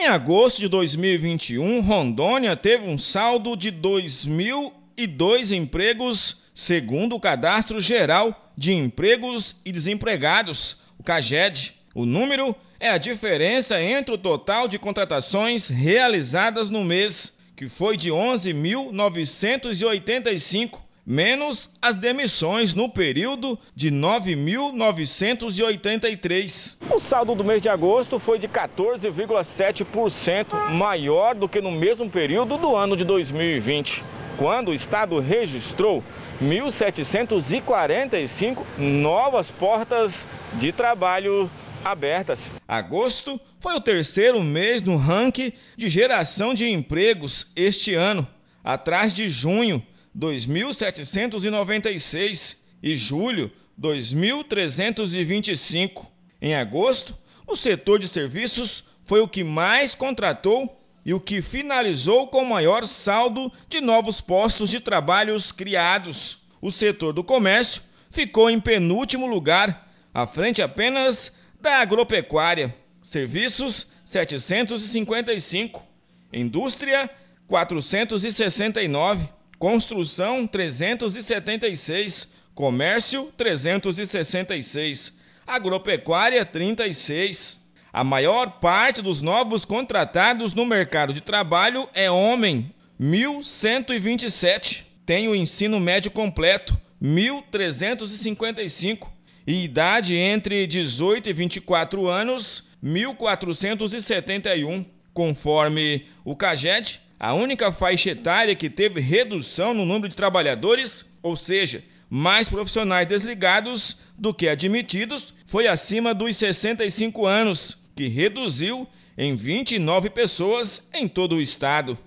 Em agosto de 2021, Rondônia teve um saldo de 2.002 empregos, segundo o Cadastro Geral de Empregos e Desempregados, o CAGED. O número é a diferença entre o total de contratações realizadas no mês, que foi de 11.985, menos as demissões no período de 9.983. O saldo do mês de agosto foi de 14,7% maior do que no mesmo período do ano de 2020, quando o estado registrou 1.745 novas portas de trabalho abertas. Agosto foi o terceiro mês no ranking de geração de empregos este ano, atrás de junho 2.796 e julho 2.325. Em agosto, o setor de serviços foi o que mais contratou e o que finalizou com o maior saldo de novos postos de trabalhos criados. O setor do comércio ficou em penúltimo lugar, à frente apenas da agropecuária. Serviços 755, indústria 469 construção 376, comércio 366, agropecuária 36. A maior parte dos novos contratados no mercado de trabalho é homem, 1127. Tem o ensino médio completo, 1355. E idade entre 18 e 24 anos, 1471, conforme o CAGED, a única faixa etária que teve redução no número de trabalhadores, ou seja, mais profissionais desligados do que admitidos, foi acima dos 65 anos, que reduziu em 29 pessoas em todo o estado.